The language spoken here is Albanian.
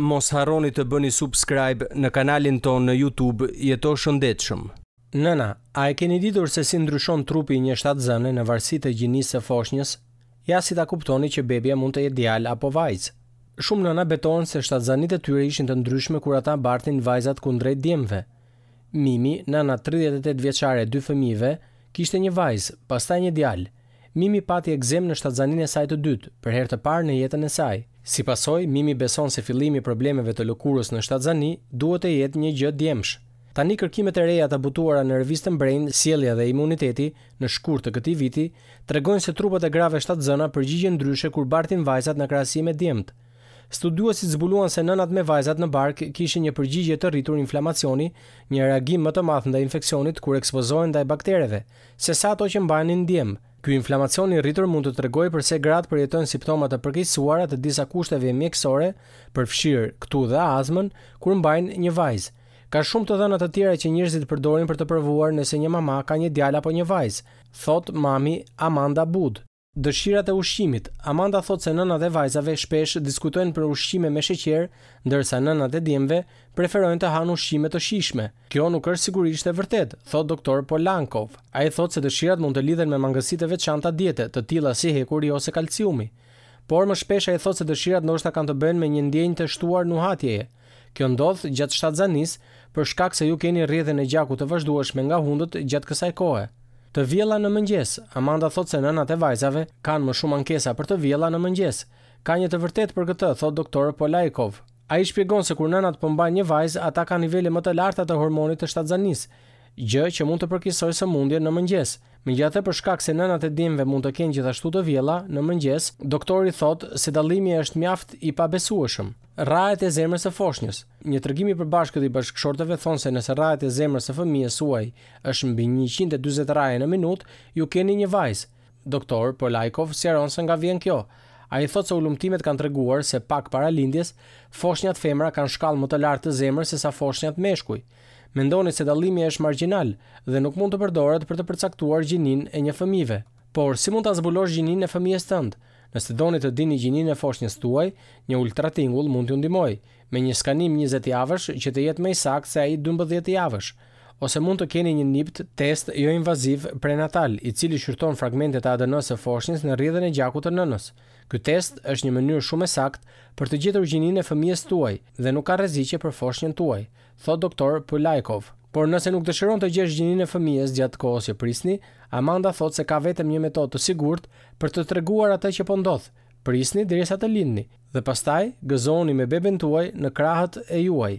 mos harroni të bëni subscribe në kanalin tonë në YouTube jeto shëndetshëm. Nëna, a e keni ditur se si ndryshon trupi një shtatë zënë në varsi të gjinisë e foshnjës? Ja si ta kuptoni që bebja mund të jetë djalë apo vajzë. Shumë nëna betonë se shtatë zënit e tyre ishin të ndryshme kur ata bartin vajzat kundrejt djemve. Mimi, nëna 38 vjeqare dy fëmive, kishte një vajzë, pasta një djalë. Mimi pati egzem në shtatë zanin e saj të dytë, për herë të parë në jetën e sajë. Si pasoj, Mimi beson se fillimi i problemeve të lëkurës në Shtatzani duhet të jetë një gjë djemsh. Tani kërkimet e reja të butuara në revistën Brain, sjellja dhe imuniteti në shkurt të këtij viti tregojnë se trupat e grave shtatzëna përgjigjen ndryshe kur bartin vajzat në krahasim me djemt. Studuesit zbuluan se nënat me vajzat në bark kishin një përgjigje të rritur inflamacioni, një reagim më të madh ndaj infeksionit kur ekspozohen ndaj baktereve, sesa ato që mbanin ndjem. djemë. Ky inflamacion i rritur mund të tregojë përse gratë përjetojnë simptoma të përkeqësuara të disa kushteve mjekësore, përfshirë këtu dhe astmën, kur mbajnë një vajz. Ka shumë të dhëna të tjera që njerëzit përdorin për të provuar nëse një mamë ka një djalë apo një vajz, thot mami Amanda Bud. Dëshirat e ushqimit. Amanda thot se nënat e vajzave shpesh diskutojnë për ushqime me sheqer, ndërsa nënat e djemve preferojnë të hanë ushqime të shishme. Kjo nuk është sigurisht e vërtet, thot doktor Polankov. Ai thot se dëshirat mund të lidhen me mangësitë e veçanta diete, të tilla si hekuri ose kalciumi. Por më shpesh ai thot se dëshirat ndoshta kanë të bëjnë me një ndjenjë të shtuar nuhatjeje. Kjo ndodh gjatë shtatzanis për shkak se ju keni rrjedhën e gjakut të vazhdueshme nga hundët gjatë kësaj kohe të vjella në mëngjes. Amanda thot se nënat e vajzave kanë më shumë ankesa për të vjella në mëngjes. Ka një të vërtet për këtë, thot doktorë Polajkov. A i shpjegon se kur nënat pëmbaj po një vajz, ata ka nivele më të larta të hormonit të shtadzanisë, gjë që mund të përkisoj së mundje në mëngjes. Me për shkak se nënat e dimve mund të kenë gjithashtu të vjela, në mëngjes, doktori thotë se dalimi është mjaft i pabesueshëm. Rajet e zemrës e foshnjës Një tërgimi për bashkët i bashkëshortëve thonë se nëse rajet e zemrës e fëmije suaj është mbi 120 raje në minut, ju keni një vajzë. Doktor Polajkov sjeron se nga vjen kjo, A i thot se ullumtimet kanë treguar se pak para lindjes, foshnjat femra kanë shkall më të lartë të zemrë se sa foshnjat meshkuj. Mendoni se dalimi është marginal dhe nuk mund të përdoret për të përcaktuar gjinin e një fëmive. Por, si mund të zbulosh gjinin e fëmijes tëndë? Nëse doni të dini gjinin e foshnjës tuaj, një ultratingull mund t'ju undimoj. me një skanim 20 javësh që të jetë më i saktë se ai 12 javësh ose mund të keni një NIPT test jo invaziv prenatal, i cili shurton fragmentet e ADN-së së foshnjës në rrjedhën e gjakut të nënës. Ky test është një mënyrë shumë e saktë për të gjetur gjininë e fëmijës tuaj dhe nuk ka rreziqe për foshnjën tuaj, thot doktor Pulaikov. Por nëse nuk dëshiron të gjesh gjininë e fëmijës gjatë kohës që prisni, Amanda thot se ka vetëm një metodë të sigurt për të treguar atë që po ndodh. Prisni derisa të lindni dhe pastaj gëzoni me beben tuaj në krahët e juaj